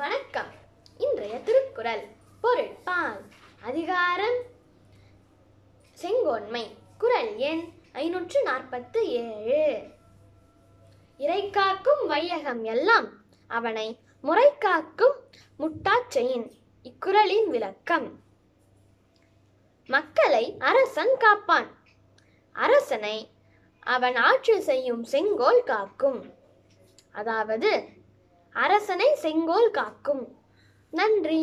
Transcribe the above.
வணக்கம் இன்றைய திருக்குறள் பொருள் பால் அதிகாரம் செங்கோன்மை குரல் எண் ஐநூற்று நாற்பத்து ஏழு இறை காக்கும் வையகம் எல்லாம் அவனை முறை காக்கும் முட்டாச்சையின் இக்குறளின் விளக்கம் மக்களை அரசன் காப்பான் அரசனை அவன் ஆட்சி செய்யும் செங்கோல் காக்கும் அதாவது அரசனை செங்கோல் காக்கும் நன்றி